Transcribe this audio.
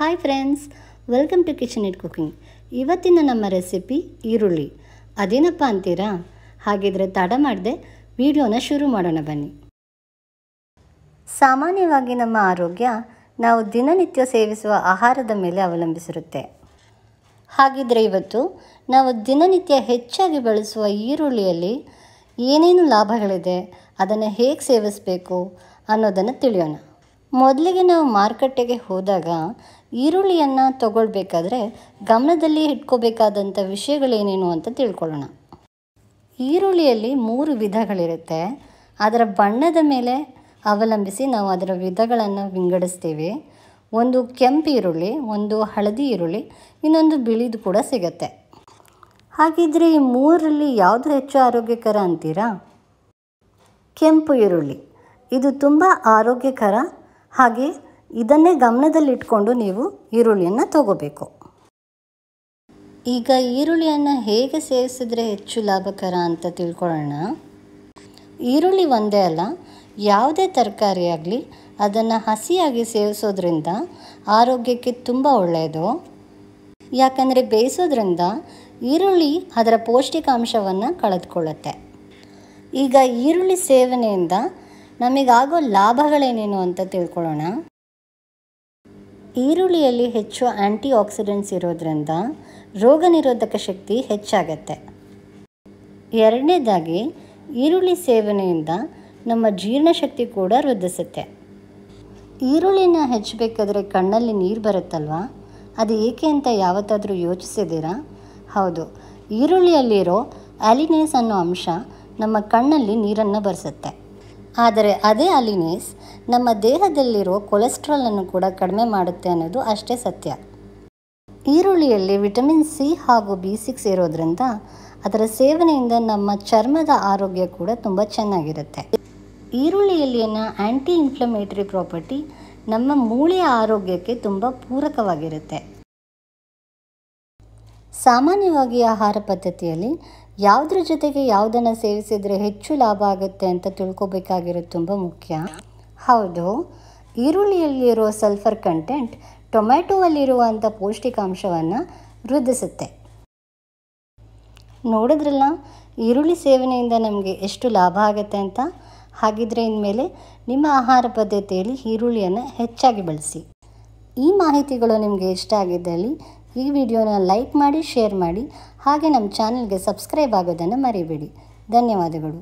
hi friends welcome to kitchen it cooking ಇವತ್ತಿನ ನಮ್ಮ recipe ಈರುಳ್ಳಿ ಅದೇನಪ್ಪ ಅಂತೀರಾ ಹಾಗಿದ್ರೆ ತಡ ಮಾಡದೆ ವಿಡಿಯೋನ ಶುರು ಮಾಡೋಣ ಬನ್ನಿ ಸಾಮಾನ್ಯವಾಗಿ ನಮ್ಮ ಆರೋಗ್ಯ ನಾವು ದಿನನಿತ್ಯ ಸೇವಿಸುವ ಆಹಾರದ ಮೇಲೆ ಅವಲಂಬಿಸಿರುತ್ತೆ ಹಾಗಿದ್ರೆ ಇವತ್ತು ನಾವು ದಿನನಿತ್ಯ ಹೆಚ್ಚಾಗಿ ಬಳಸುವ ಈರುಳ್ಳಿಯಲ್ಲಿ ಏನೇನು ಲಾಭಗಳಿದೆ ಅದನ್ನು ಹೇಗೆ ಸೇವಿಸಬೇಕು ಅನ್ನೋದನ್ನು ತಿಳಿಯೋಣ ಮೊದಲಿಗೆ ನಾವು ಮಾರುಕಟ್ಟೆಗೆ ಹೋದಾಗ ಈರುಳ್ಳಿಯನ್ನು ತಗೊಳ್ಬೇಕಾದ್ರೆ ಗಮನದಲ್ಲಿ ಇಟ್ಕೋಬೇಕಾದಂಥ ವಿಷಯಗಳೇನೇನು ಅಂತ ತಿಳ್ಕೊಳ್ಳೋಣ ಈರುಳ್ಳಿಯಲ್ಲಿ ಮೂರು ವಿಧಗಳಿರುತ್ತೆ ಅದರ ಬಣ್ಣದ ಮೇಲೆ ಅವಲಂಬಿಸಿ ನಾವು ಅದರ ವಿಧಗಳನ್ನು ವಿಂಗಡಿಸ್ತೀವಿ ಒಂದು ಕೆಂಪು ಈರುಳ್ಳಿ ಒಂದು ಹಳದಿ ಈರುಳ್ಳಿ ಇನ್ನೊಂದು ಬಿಳಿದು ಕೂಡ ಸಿಗತ್ತೆ ಹಾಗಿದ್ರೆ ಈ ಮೂರರಲ್ಲಿ ಯಾವುದು ಹೆಚ್ಚು ಆರೋಗ್ಯಕರ ಅಂತೀರಾ ಕೆಂಪು ಈರುಳ್ಳಿ ಇದು ತುಂಬ ಆರೋಗ್ಯಕರ ಹಾಗೆ ಇದನ್ನೇ ಗಮನದಲ್ಲಿಟ್ಕೊಂಡು ನೀವು ಈರುಳ್ಳಿಯನ್ನು ತಗೋಬೇಕು ಈಗ ಈರುಳ್ಳಿಯನ್ನು ಹೇಗೆ ಸೇವಿಸಿದ್ರೆ ಹೆಚ್ಚು ಲಾಭಕರ ಅಂತ ತಿಳ್ಕೊಳ್ಳೋಣ ಈರುಳ್ಳಿ ಒಂದೇ ಅಲ್ಲ ಯಾವುದೇ ತರಕಾರಿ ಆಗಲಿ ಅದನ್ನು ಹಸಿಯಾಗಿ ಸೇವಿಸೋದ್ರಿಂದ ಆರೋಗ್ಯಕ್ಕೆ ತುಂಬ ಒಳ್ಳೆಯದು ಯಾಕಂದರೆ ಬೇಯಿಸೋದ್ರಿಂದ ಈರುಳ್ಳಿ ಅದರ ಪೌಷ್ಟಿಕಾಂಶವನ್ನು ಕಳೆದುಕೊಳ್ಳುತ್ತೆ ಈಗ ಈರುಳ್ಳಿ ಸೇವನೆಯಿಂದ ನಮಗಾಗೋ ಲಾಭಗಳೇನೇನು ಅಂತ ತಿಳ್ಕೊಳ್ಳೋಣ ಈರುಳ್ಳಿಯಲ್ಲಿ ಹೆಚ್ಚು ಆ್ಯಂಟಿ ಆಕ್ಸಿಡೆಂಟ್ಸ್ ಇರೋದ್ರಿಂದ ರೋಗ ನಿರೋಧಕ ಶಕ್ತಿ ಹೆಚ್ಚಾಗತ್ತೆ ಎರಡನೇದಾಗಿ ಈರುಳ್ಳಿ ಸೇವನೆಯಿಂದ ನಮ್ಮ ಜೀರ್ಣಶಕ್ತಿ ಕೂಡ ವೃದ್ಧಿಸುತ್ತೆ ಈರುಳ್ಳಿನ ಹೆಚ್ಚಬೇಕಾದ್ರೆ ಕಣ್ಣಲ್ಲಿ ನೀರು ಬರುತ್ತಲ್ವಾ ಅದು ಏಕೆ ಅಂತ ಯಾವತ್ತಾದರೂ ಯೋಚಿಸಿದ್ದೀರಾ ಹೌದು ಈರುಳ್ಳಿಯಲ್ಲಿರೋ ಆಲಿನೇಸ್ ಅನ್ನೋ ಅಂಶ ನಮ್ಮ ಕಣ್ಣಲ್ಲಿ ನೀರನ್ನು ಬರೆಸುತ್ತೆ ಆದರೆ ಅದೇ ಅಲಿನೀಸ್ ನಮ್ಮ ದೇಹದಲ್ಲಿರೋ ಕೊಲೆಸ್ಟ್ರಾಲನ್ನು ಕೂಡ ಕಡಿಮೆ ಮಾಡುತ್ತೆ ಅನ್ನೋದು ಅಷ್ಟೇ ಸತ್ಯ ಈರುಳ್ಳಿಯಲ್ಲಿ ವಿಟಮಿನ್ ಸಿ ಹಾಗೂ ಬಿ ಸಿಕ್ಸ್ ಇರೋದ್ರಿಂದ ಅದರ ಸೇವನೆಯಿಂದ ನಮ್ಮ ಚರ್ಮದ ಆರೋಗ್ಯ ಕೂಡ ತುಂಬ ಚೆನ್ನಾಗಿರುತ್ತೆ ಈರುಳ್ಳಿಯಲ್ಲಿನ ಆ್ಯಂಟಿ ಇನ್ಫ್ಲಮೇಟರಿ ಪ್ರಾಪರ್ಟಿ ನಮ್ಮ ಮೂಳೆಯ ಆರೋಗ್ಯಕ್ಕೆ ತುಂಬ ಪೂರಕವಾಗಿರುತ್ತೆ ಸಾಮಾನ್ಯವಾಗಿ ಆಹಾರ ಪದ್ಧತಿಯಲ್ಲಿ ಯಾವುದ್ರ ಜೊತೆಗೆ ಯಾವುದನ್ನು ಸೇವಿಸಿದರೆ ಹೆಚ್ಚು ಲಾಭ ಆಗುತ್ತೆ ಅಂತ ತಿಳ್ಕೊಬೇಕಾಗಿರೋದು ತುಂಬ ಮುಖ್ಯ ಹೌದು ಈರುಳ್ಳಿಯಲ್ಲಿರುವ ಸಲ್ಫರ್ ಕಂಟೆಂಟ್ ಟೊಮ್ಯಾಟೊವಲ್ಲಿರುವಂಥ ಪೌಷ್ಟಿಕಾಂಶವನ್ನು ವೃದ್ಧಿಸುತ್ತೆ ನೋಡಿದ್ರಲ್ಲ ಈರುಳ್ಳಿ ಸೇವನೆಯಿಂದ ನಮಗೆ ಎಷ್ಟು ಲಾಭ ಆಗುತ್ತೆ ಅಂತ ಹಾಗಿದ್ರೆ ಇನ್ಮೇಲೆ ನಿಮ್ಮ ಆಹಾರ ಪದ್ಧತಿಯಲ್ಲಿ ಈರುಳ್ಳಿಯನ್ನು ಹೆಚ್ಚಾಗಿ ಬಳಸಿ ಈ ಮಾಹಿತಿಗಳು ನಿಮಗೆ ಇಷ್ಟ ಆಗಿದ್ದಲ್ಲಿ ಈ ವಿಡಿಯೋನ ಲೈಕ್ ಮಾಡಿ ಶೇರ್ ಮಾಡಿ ಹಾಗೆ ನಮ್ಮ ಚಾನಲ್ಗೆ ಸಬ್ಸ್ಕ್ರೈಬ್ ಆಗೋದನ್ನು ಮರಿಬೇಡಿ ಧನ್ಯವಾದಗಳು